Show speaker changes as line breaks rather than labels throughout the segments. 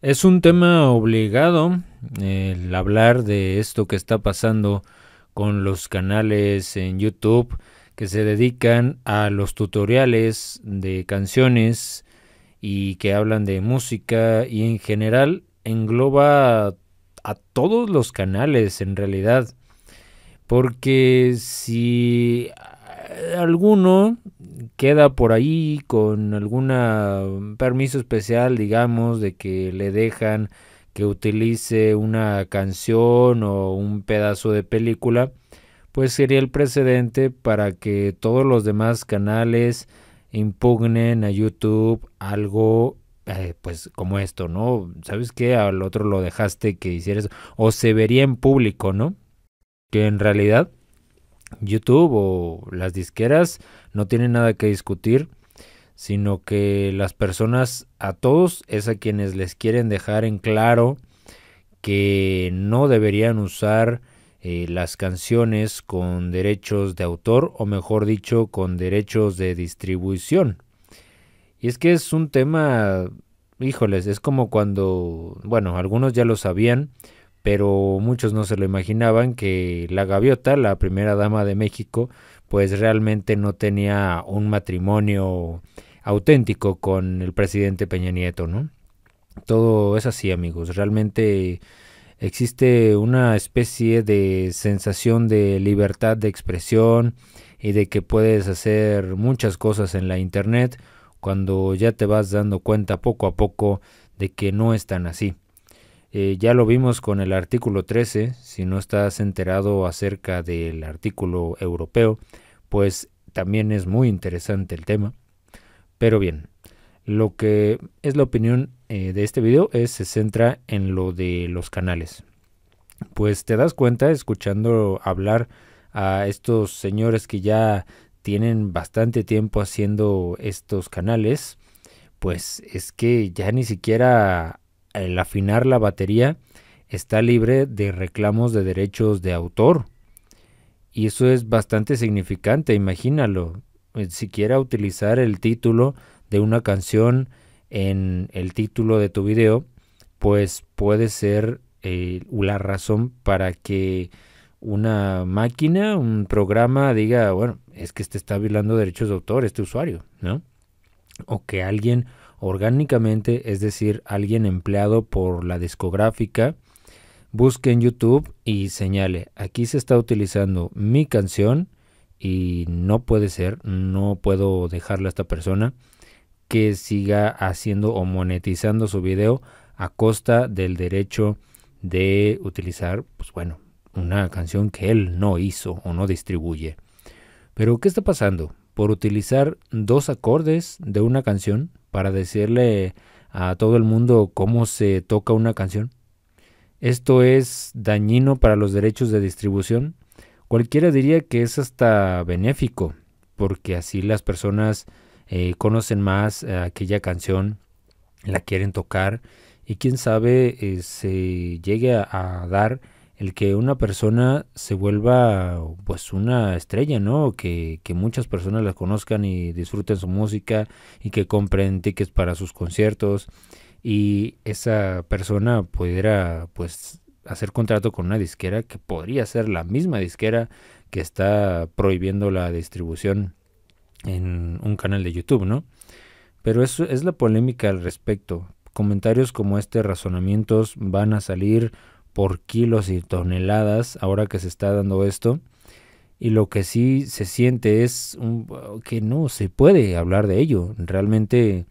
Es un tema obligado el hablar de esto que está pasando con los canales en YouTube que se dedican a los tutoriales de canciones y que hablan de música y en general engloba a todos los canales en realidad. Porque si alguno queda por ahí con algún mm, permiso especial, digamos, de que le dejan que utilice una canción o un pedazo de película, pues sería el precedente para que todos los demás canales impugnen a YouTube algo eh, pues como esto, ¿no? ¿Sabes qué? Al otro lo dejaste que hicieras O se vería en público, ¿no? Que en realidad YouTube o las disqueras no tiene nada que discutir, sino que las personas a todos es a quienes les quieren dejar en claro que no deberían usar eh, las canciones con derechos de autor o mejor dicho con derechos de distribución. Y es que es un tema, híjoles, es como cuando, bueno, algunos ya lo sabían, pero muchos no se lo imaginaban que la gaviota, la primera dama de México, pues realmente no tenía un matrimonio auténtico con el presidente Peña Nieto, ¿no? Todo es así, amigos. Realmente existe una especie de sensación de libertad de expresión y de que puedes hacer muchas cosas en la internet cuando ya te vas dando cuenta poco a poco de que no es tan así. Eh, ya lo vimos con el artículo 13, si no estás enterado acerca del artículo europeo, pues también es muy interesante el tema. Pero bien, lo que es la opinión eh, de este video es se centra en lo de los canales. Pues te das cuenta escuchando hablar a estos señores que ya tienen bastante tiempo haciendo estos canales, pues es que ya ni siquiera el afinar la batería está libre de reclamos de derechos de autor. Y eso es bastante significante, imagínalo. si eh, Siquiera utilizar el título de una canción en el título de tu video, pues puede ser eh, la razón para que una máquina, un programa diga, bueno, es que este está violando derechos de autor, este usuario, ¿no? O que alguien orgánicamente, es decir, alguien empleado por la discográfica, busque en YouTube y señale, aquí se está utilizando mi canción y no puede ser, no puedo dejarle a esta persona que siga haciendo o monetizando su video a costa del derecho de utilizar, pues bueno, una canción que él no hizo o no distribuye. Pero, ¿qué está pasando? por utilizar dos acordes de una canción para decirle a todo el mundo cómo se toca una canción. Esto es dañino para los derechos de distribución. Cualquiera diría que es hasta benéfico, porque así las personas eh, conocen más eh, aquella canción, la quieren tocar y quién sabe eh, se llegue a dar el que una persona se vuelva pues una estrella, ¿no? Que, muchas personas la conozcan y disfruten su música y que compren tickets para sus conciertos y esa persona pudiera pues hacer contrato con una disquera que podría ser la misma disquera que está prohibiendo la distribución en un canal de YouTube, ¿no? Pero eso es la polémica al respecto. Comentarios como este razonamientos van a salir por kilos y toneladas ahora que se está dando esto. Y lo que sí se siente es un, que no se puede hablar de ello. Realmente,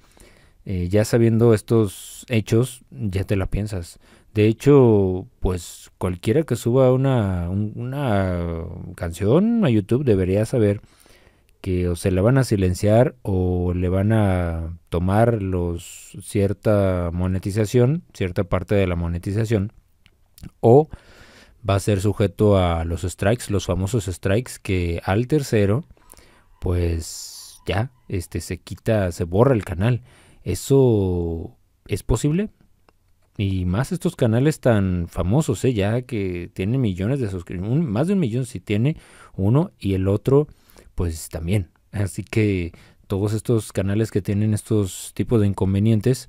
eh, ya sabiendo estos hechos, ya te la piensas. De hecho, pues cualquiera que suba una, una canción a YouTube debería saber que o se la van a silenciar o le van a tomar los cierta monetización, cierta parte de la monetización o va a ser sujeto a los strikes, los famosos strikes que al tercero, pues ya, este, se quita, se borra el canal. Eso es posible. Y más estos canales tan famosos, ¿eh? ya que tienen millones de suscriptores, más de un millón si tiene uno y el otro, pues también. Así que todos estos canales que tienen estos tipos de inconvenientes,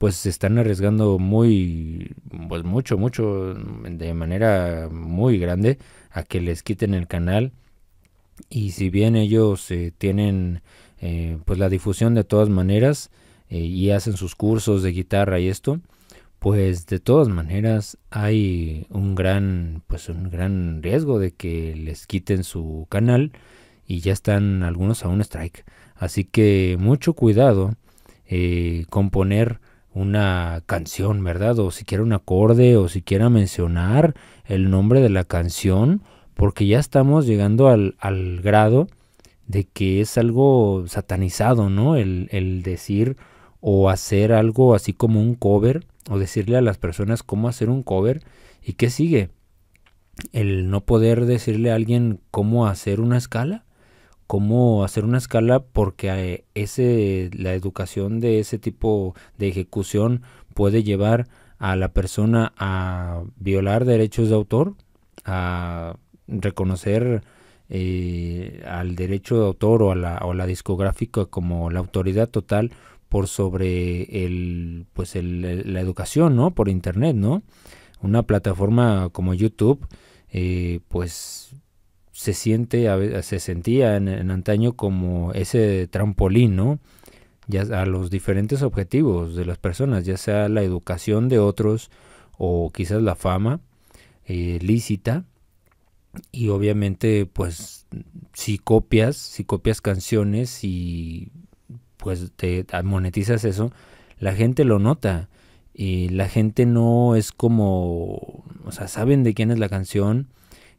pues se están arriesgando muy, pues mucho, mucho, de manera muy grande a que les quiten el canal. Y si bien ellos eh, tienen eh, pues la difusión de todas maneras eh, y hacen sus cursos de guitarra y esto, pues de todas maneras hay un gran, pues un gran riesgo de que les quiten su canal y ya están algunos a un strike. Así que mucho cuidado con poner una canción, ¿verdad? O siquiera un acorde, o siquiera mencionar el nombre de la canción, porque ya estamos llegando al, al grado de que es algo satanizado, ¿no? El, el decir o hacer algo así como un cover, o decirle a las personas cómo hacer un cover, y qué sigue. El no poder decirle a alguien cómo hacer una escala cómo hacer una escala porque eh, ese, la educación de ese tipo de ejecución puede llevar a la persona a violar derechos de autor, a reconocer eh, al derecho de autor o a la, o la discográfica como la autoridad total por sobre el pues el, la educación no por internet no una plataforma como YouTube eh, pues se siente, se sentía en, antaño como ese trampolín, ¿no? Ya a los diferentes objetivos de las personas, ya sea la educación de otros o quizás la fama eh, lícita. Y obviamente, pues, si copias, si copias canciones y pues te monetizas eso, la gente lo nota. Y la gente no es como, o sea, saben de quién es la canción,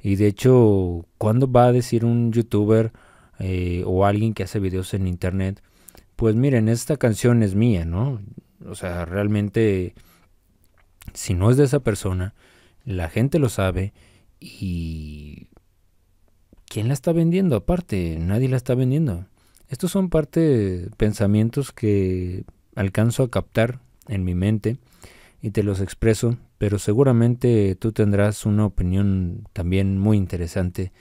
y de hecho, ¿cuándo va a decir un youtuber eh, o alguien que hace videos en internet? Pues miren, esta canción es mía, ¿no? O sea, realmente, si no es de esa persona, la gente lo sabe y... ¿Quién la está vendiendo aparte? Nadie la está vendiendo. Estos son parte pensamientos que alcanzo a captar en mi mente y te los expreso pero seguramente tú tendrás una opinión también muy interesante.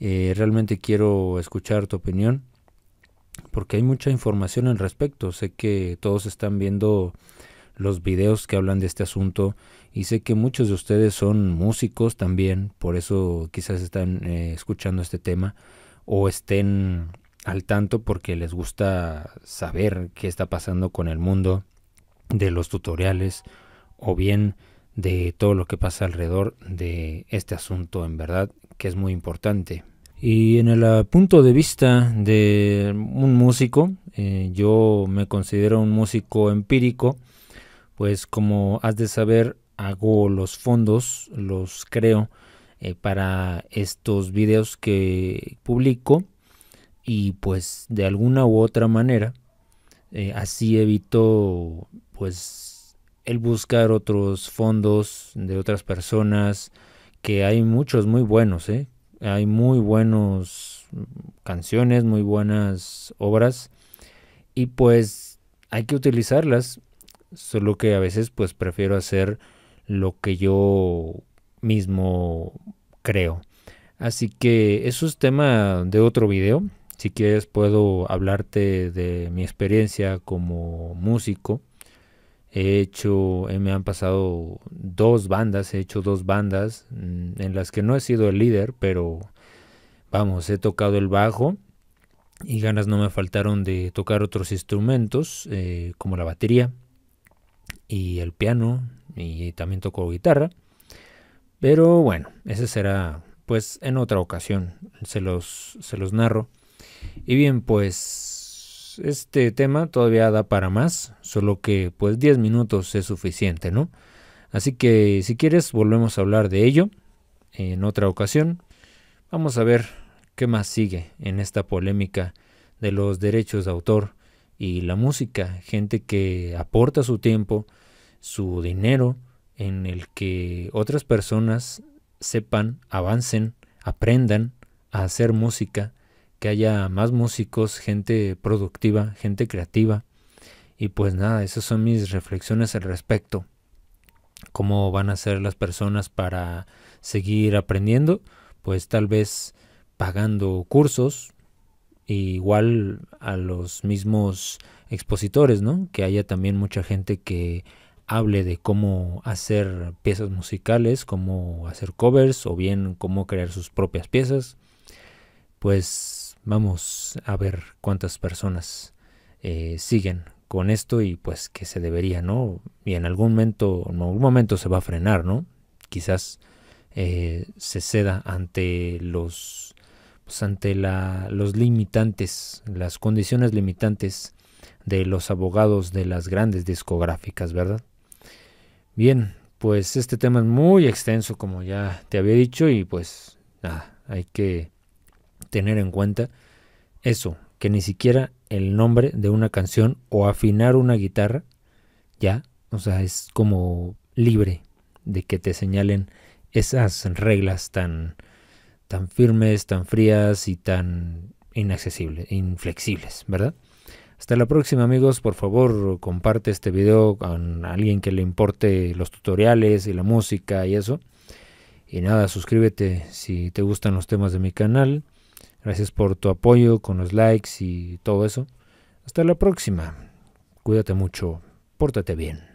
Eh, realmente quiero escuchar tu opinión porque hay mucha información al respecto. Sé que todos están viendo los videos que hablan de este asunto y sé que muchos de ustedes son músicos también, por eso quizás están eh, escuchando este tema o estén al tanto porque les gusta saber qué está pasando con el mundo de los tutoriales o bien de todo lo que pasa alrededor de este asunto, en verdad, que es muy importante. Y en el ah, punto de vista de un músico, eh, yo me considero un músico empírico, pues como has de saber, hago los fondos, los creo eh, para estos videos que publico y pues de alguna u otra manera eh, así evito pues el buscar otros fondos de otras personas, que hay muchos muy buenos, ¿eh? hay muy buenas mm, canciones, muy buenas obras, y pues hay que utilizarlas, solo que a veces pues prefiero hacer lo que yo mismo creo. Así que eso es tema de otro video. Si quieres puedo hablarte de mi experiencia como músico He hecho, eh, me han pasado dos bandas, he hecho dos bandas mm, en las que no he sido el líder, pero vamos, he tocado el bajo y ganas no me faltaron de tocar otros instrumentos eh, como la batería y el piano y también toco guitarra. Pero bueno, ese será pues en otra ocasión, se los, se los narro. Y bien, pues pues, este tema todavía da para más, solo que pues 10 minutos es suficiente, ¿no? Así que si quieres volvemos a hablar de ello en otra ocasión. Vamos a ver qué más sigue en esta polémica de los derechos de autor y la música, gente que aporta su tiempo, su dinero, en el que otras personas sepan, avancen, aprendan a hacer música que haya más músicos, gente productiva, gente creativa. Y pues nada, esas son mis reflexiones al respecto. ¿Cómo van a ser las personas para seguir aprendiendo? Pues tal vez pagando cursos, igual a los mismos expositores, ¿no? Que haya también mucha gente que hable de cómo hacer piezas musicales, cómo hacer covers o bien cómo crear sus propias piezas. Pues Vamos a ver cuántas personas eh, siguen con esto y pues que se debería, ¿no? Y en algún momento, en algún momento se va a frenar, ¿no? Quizás eh, se ceda ante los pues, ante los limitantes, las condiciones limitantes de los abogados de las grandes discográficas, ¿verdad? Bien, pues este tema es muy extenso, como ya te había dicho, y pues nada, hay que tener en cuenta eso, que ni siquiera el nombre de una canción o afinar una guitarra, ya, o sea, es como libre de que te señalen esas reglas tan, tan firmes, tan frías y tan inaccesibles, inflexibles, ¿verdad? Hasta la próxima amigos, por favor comparte este video con alguien que le importe los tutoriales y la música y eso. Y nada, suscríbete si te gustan los temas de mi canal. Gracias por tu apoyo con los likes y todo eso. Hasta la próxima. Cuídate mucho, pórtate bien.